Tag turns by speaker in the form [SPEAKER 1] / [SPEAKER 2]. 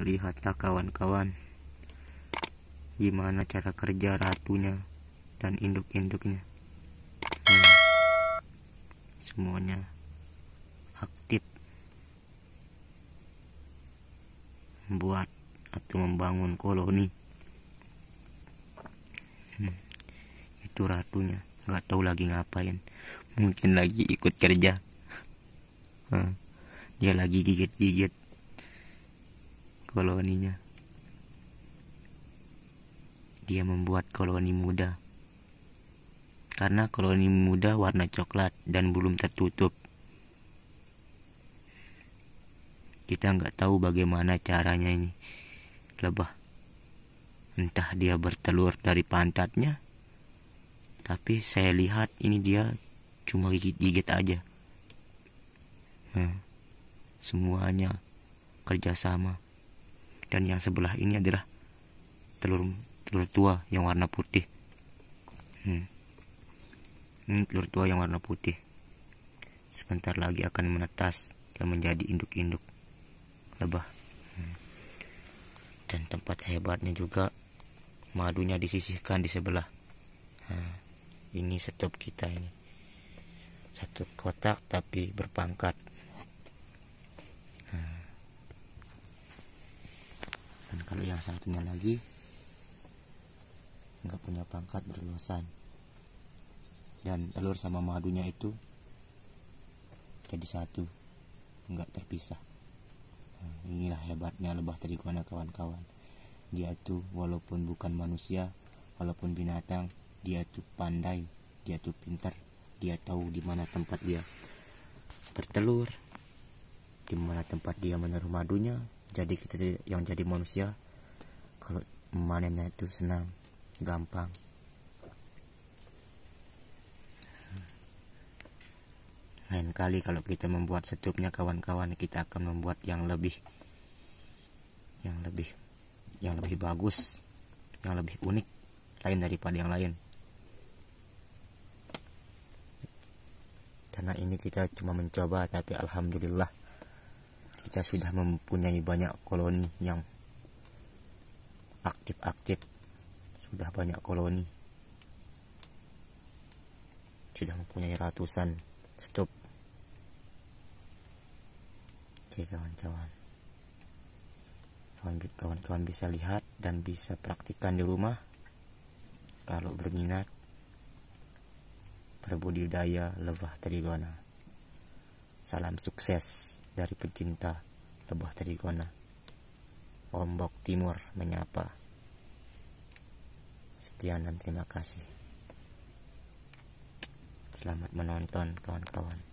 [SPEAKER 1] lihatlah kawan-kawan gimana cara kerja ratunya dan induk-induknya nah, semuanya aktif membuat atau membangun koloni hmm, itu ratunya nggak tahu lagi ngapain mungkin lagi ikut kerja hmm, dia lagi gigit-gigit koloninya. Dia membuat koloni muda. Karena koloni muda warna coklat dan belum tertutup. Kita nggak tahu bagaimana caranya ini. Lebah. Entah dia bertelur dari pantatnya. Tapi saya lihat ini dia cuma gigit-gigit aja. Hmm. Semuanya kerjasama dan yang sebelah ini adalah telur telur tua yang warna putih hmm. ini telur tua yang warna putih sebentar lagi akan menetas dan menjadi induk-induk lebah hmm. dan tempat hebatnya juga madunya disisihkan di sebelah hmm. ini setup kita ini satu kotak tapi berpangkat Kalau yang satunya lagi nggak punya pangkat berluasan. Dan telur sama madunya itu jadi satu, nggak terpisah. Hmm, inilah hebatnya lebah terigona kawan-kawan. Dia tuh walaupun bukan manusia, walaupun binatang, dia tuh pandai, dia tuh pintar, dia tahu di mana tempat dia bertelur, di mana tempat dia menaruh madunya, jadi kita yang jadi manusia kalau manennya itu senang gampang lain kali kalau kita membuat setupnya kawan-kawan kita akan membuat yang lebih yang lebih yang lebih bagus yang lebih unik lain daripada yang lain karena ini kita cuma mencoba tapi alhamdulillah kita sudah mempunyai banyak koloni yang aktif-aktif sudah banyak koloni sudah mempunyai ratusan stop oke kawan-kawan kawan-kawan bisa lihat dan bisa praktikan di rumah kalau berminat perbudidaya lebah trigona salam sukses dari pecinta lebah terigona. Lombok Timur menyapa. Sekian dan terima kasih. Selamat menonton kawan-kawan.